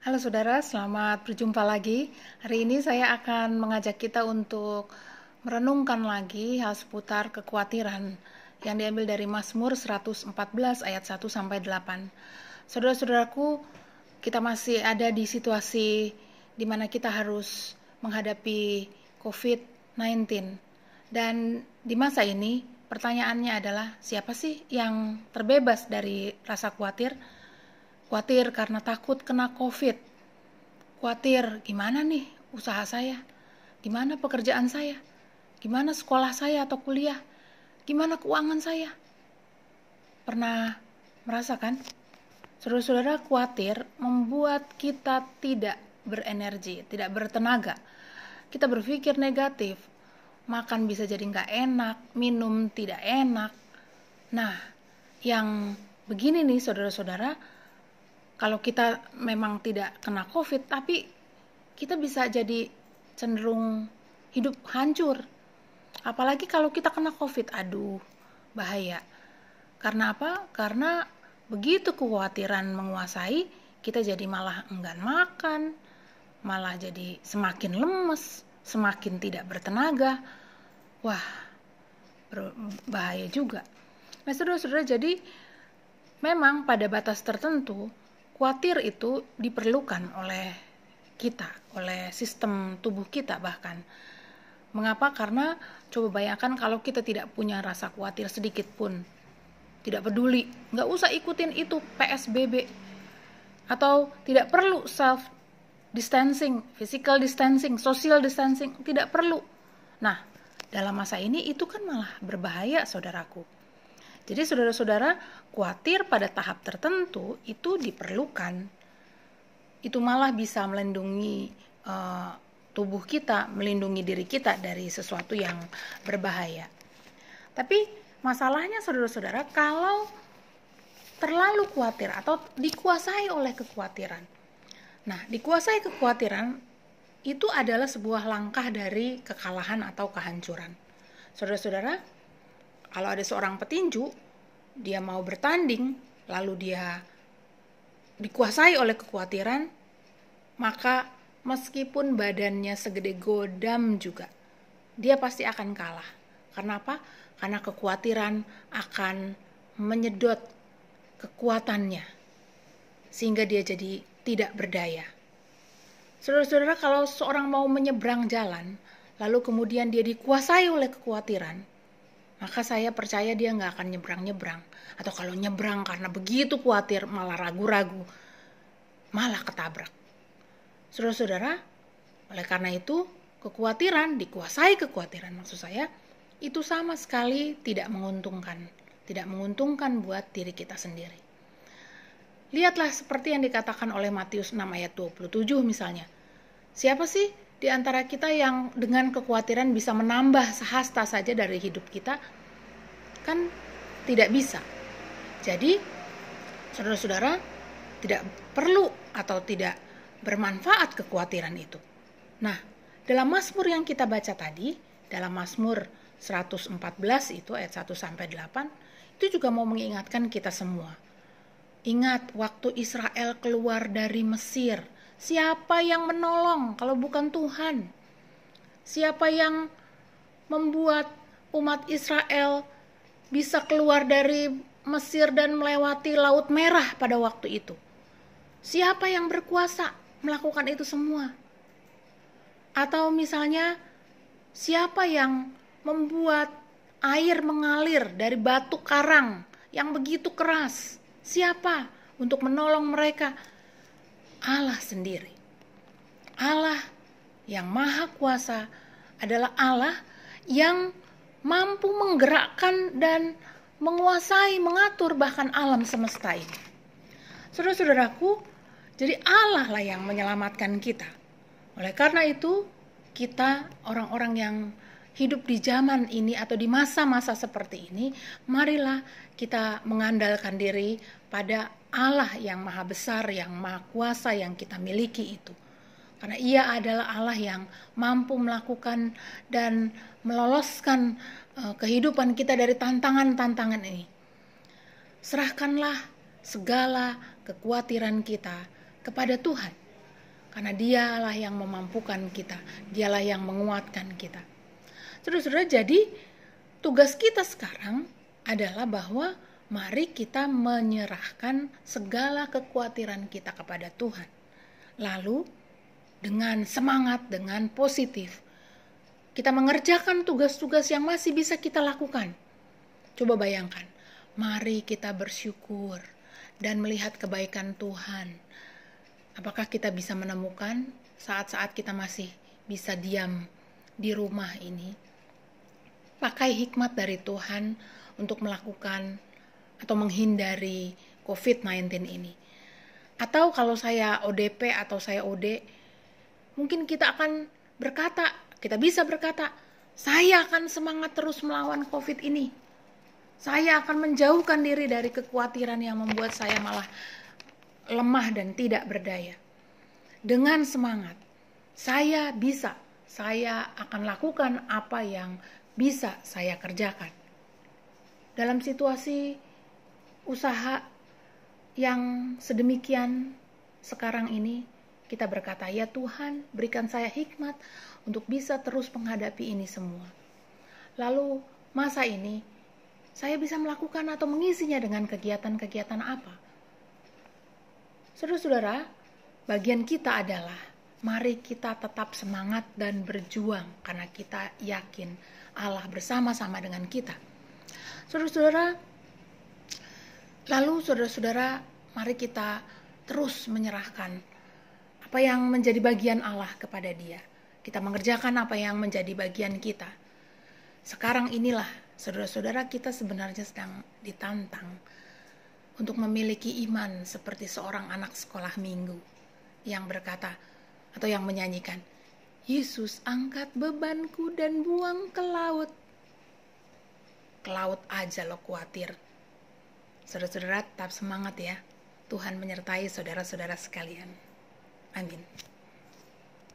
Halo saudara, selamat berjumpa lagi. Hari ini saya akan mengajak kita untuk merenungkan lagi hal seputar kekhawatiran yang diambil dari Mazmur 114 ayat 1 sampai 8. Saudara-saudaraku, kita masih ada di situasi di mana kita harus menghadapi COVID-19. Dan di masa ini, pertanyaannya adalah siapa sih yang terbebas dari rasa khawatir? Khawatir karena takut kena COVID. Khawatir gimana nih usaha saya? Gimana pekerjaan saya? Gimana sekolah saya atau kuliah? Gimana keuangan saya? Pernah merasakan? Saudara-saudara khawatir membuat kita tidak berenergi, tidak bertenaga. Kita berpikir negatif, makan bisa jadi nggak enak, minum tidak enak. Nah, yang begini nih saudara-saudara, kalau kita memang tidak kena covid tapi kita bisa jadi cenderung hidup hancur apalagi kalau kita kena covid aduh bahaya karena apa karena begitu kekhawatiran menguasai kita jadi malah enggan makan malah jadi semakin lemes semakin tidak bertenaga wah bahaya juga nah saudara-saudara jadi memang pada batas tertentu Khawatir itu diperlukan oleh kita, oleh sistem tubuh kita bahkan. Mengapa? Karena coba bayangkan kalau kita tidak punya rasa khawatir sedikit pun. Tidak peduli, nggak usah ikutin itu PSBB. Atau tidak perlu self distancing, physical distancing, social distancing, tidak perlu. Nah, dalam masa ini itu kan malah berbahaya saudaraku. Jadi saudara-saudara, khawatir pada tahap tertentu itu diperlukan. Itu malah bisa melindungi uh, tubuh kita, melindungi diri kita dari sesuatu yang berbahaya. Tapi masalahnya saudara-saudara, kalau terlalu khawatir atau dikuasai oleh kekhawatiran. Nah, dikuasai kekhawatiran itu adalah sebuah langkah dari kekalahan atau kehancuran. Saudara-saudara, kalau ada seorang petinju, dia mau bertanding, lalu dia dikuasai oleh kekhawatiran, maka meskipun badannya segede godam juga, dia pasti akan kalah. Karena apa? Karena kekhawatiran akan menyedot kekuatannya, sehingga dia jadi tidak berdaya. Saudara-saudara, kalau seorang mau menyeberang jalan, lalu kemudian dia dikuasai oleh kekhawatiran, maka saya percaya dia nggak akan nyebrang-nyebrang. Atau kalau nyebrang karena begitu khawatir, malah ragu-ragu, malah ketabrak. Saudara-saudara, oleh karena itu, kekhawatiran, dikuasai kekhawatiran maksud saya, itu sama sekali tidak menguntungkan. Tidak menguntungkan buat diri kita sendiri. Lihatlah seperti yang dikatakan oleh Matius 6 ayat 27 misalnya. Siapa sih di antara kita yang dengan kekhawatiran bisa menambah sehasta saja dari hidup kita kan tidak bisa. Jadi saudara-saudara tidak perlu atau tidak bermanfaat kekhawatiran itu. Nah, dalam Mazmur yang kita baca tadi, dalam Mazmur 114 itu ayat 1 sampai 8, itu juga mau mengingatkan kita semua. Ingat waktu Israel keluar dari Mesir, Siapa yang menolong kalau bukan Tuhan? Siapa yang membuat umat Israel bisa keluar dari Mesir dan melewati Laut Merah pada waktu itu? Siapa yang berkuasa melakukan itu semua? Atau misalnya siapa yang membuat air mengalir dari batu karang yang begitu keras? Siapa untuk menolong mereka Allah sendiri. Allah yang Maha Kuasa adalah Allah yang mampu menggerakkan dan menguasai, mengatur bahkan alam semesta ini. Saudara-saudaraku, jadi Allah lah yang menyelamatkan kita. Oleh karena itu, kita orang-orang yang hidup di zaman ini atau di masa-masa seperti ini, marilah kita mengandalkan diri pada Allah yang maha besar, yang maha kuasa yang kita miliki itu. Karena ia adalah Allah yang mampu melakukan dan meloloskan eh, kehidupan kita dari tantangan-tantangan ini. Serahkanlah segala kekhawatiran kita kepada Tuhan. Karena dialah yang memampukan kita, dialah yang menguatkan kita. Terus saudara, jadi tugas kita sekarang adalah bahwa mari kita menyerahkan segala kekhawatiran kita kepada Tuhan. Lalu, dengan semangat, dengan positif, kita mengerjakan tugas-tugas yang masih bisa kita lakukan. Coba bayangkan, mari kita bersyukur dan melihat kebaikan Tuhan. Apakah kita bisa menemukan saat-saat kita masih bisa diam di rumah ini? Pakai hikmat dari Tuhan untuk melakukan atau menghindari COVID-19 ini. Atau kalau saya ODP atau saya OD, mungkin kita akan berkata, kita bisa berkata, saya akan semangat terus melawan COVID ini. Saya akan menjauhkan diri dari kekhawatiran yang membuat saya malah lemah dan tidak berdaya. Dengan semangat, saya bisa, saya akan lakukan apa yang bisa saya kerjakan. Dalam situasi usaha yang sedemikian sekarang ini kita berkata, "Ya Tuhan, berikan saya hikmat untuk bisa terus menghadapi ini semua." Lalu, masa ini saya bisa melakukan atau mengisinya dengan kegiatan-kegiatan apa? Saudara-saudara, bagian kita adalah mari kita tetap semangat dan berjuang karena kita yakin Allah bersama-sama dengan kita. Saudara-saudara, Lalu saudara-saudara, mari kita terus menyerahkan apa yang menjadi bagian Allah kepada Dia. Kita mengerjakan apa yang menjadi bagian kita. Sekarang inilah saudara-saudara kita sebenarnya sedang ditantang untuk memiliki iman seperti seorang anak sekolah minggu yang berkata atau yang menyanyikan, "Yesus angkat bebanku dan buang ke laut." Ke laut aja lo khawatir Saudara-saudara tetap semangat ya. Tuhan menyertai saudara-saudara sekalian. Amin.